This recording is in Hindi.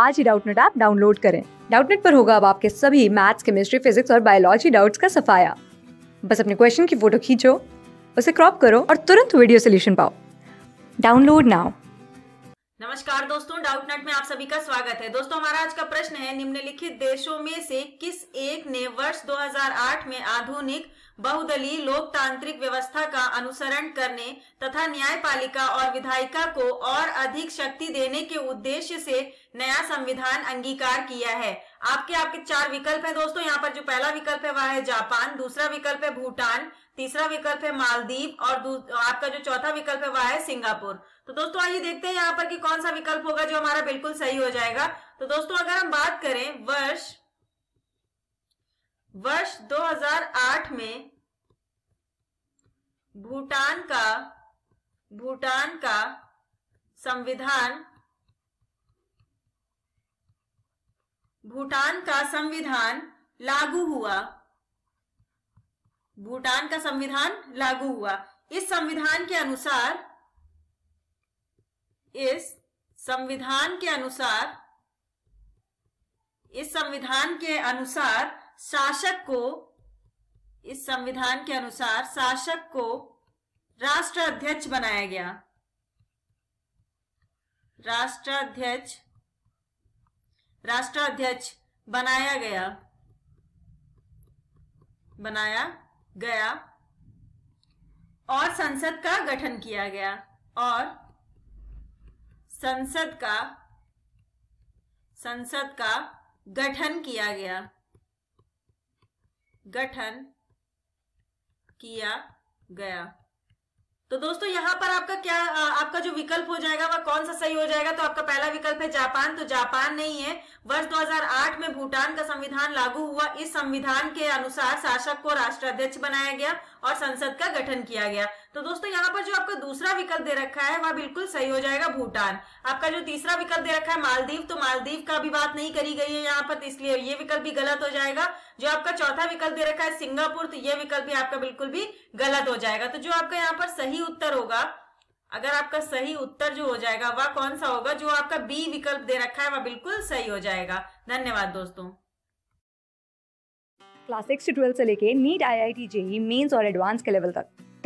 आज ही डाउटनेट ऐप डाउनलोड करें डाउटनेट पर होगा अब आपके सभी मैथ्स केमिस्ट्री फिजिक्स और बायोलॉजी डाउट्स का सफाया बस अपने क्वेश्चन की फोटो खींचो उसे क्रॉप करो और तुरंत वीडियो सोल्यूशन पाओ डाउनलोड नाउ नमस्कार दोस्तों डाउटनेट में आप सभी का स्वागत है दोस्तों हमारा आज का प्रश्न है निम्नलिखित देशों में से किस एक ने वर्ष 2008 में आधुनिक बहुदलीय लोकतांत्रिक व्यवस्था का अनुसरण करने तथा न्यायपालिका और विधायिका को और अधिक शक्ति देने के उद्देश्य से नया संविधान अंगीकार किया है आपके आपके चार विकल्प है दोस्तों यहाँ पर जो पहला विकल्प है वह है जापान दूसरा विकल्प है भूटान तीसरा विकल्प है मालदीव और आपका जो चौथा विकल्प है वह है सिंगापुर तो दोस्तों आइए देखते हैं यहाँ पर कि कौन सा विकल्प होगा जो हमारा बिल्कुल सही हो जाएगा तो दोस्तों अगर हम बात करें वर्ष वर्ष 2008 में भूटान का भूटान का संविधान भूटान का संविधान लागू हुआ भूटान का संविधान लागू हुआ इस संविधान के अनुसार इस संविधान के अनुसार इस संविधान के अनुसार शासक को इस संविधान के अनुसार शासक को राष्ट्र अध्यक्ष बनाया गया राष्ट्र अध्यक्ष राष्ट्र अध्यक्ष बनाया गया बनाया गया और संसद का गठन किया गया और संसद का संसद का गठन किया गया गठन किया गया तो दोस्तों यहां पर आपका क्या आपका जो विकल्प हो जाएगा वह कौन सा सही हो जाएगा तो आपका पहला विकल्प है जापान तो जापान नहीं है वर्ष 2008 में भूटान का संविधान लागू हुआ इस संविधान के अनुसार शासक को राष्ट्राध्यक्ष बनाया गया और संसद का गठन किया गया तो दोस्तों यहाँ पर जो आपका दूसरा विकल्प दे रखा है वह बिल्कुल सही हो जाएगा भूटान आपका जो तीसरा विकल्प दे रखा है मालदीव तो मालदीव का भी बात नहीं करी गई है यहाँ पर तो इसलिए ये विकल्प भी गलत हो जाएगा जो आपका चौथा विकल्प दे रखा है सिंगापुर तो ये विकल्प भी आपका बिल्कुल भी गलत हो जाएगा तो जो आपका यहाँ पर सही उत्तर होगा अगर आपका सही उत्तर जो हो जाएगा वह कौन सा होगा जो आपका बी विकल्प दे रखा है वह बिल्कुल सही हो जाएगा धन्यवाद दोस्तों क्लास सिक्स से लेके नीट आई आई टी जेई मेन्स और एडवांस के लेवल तक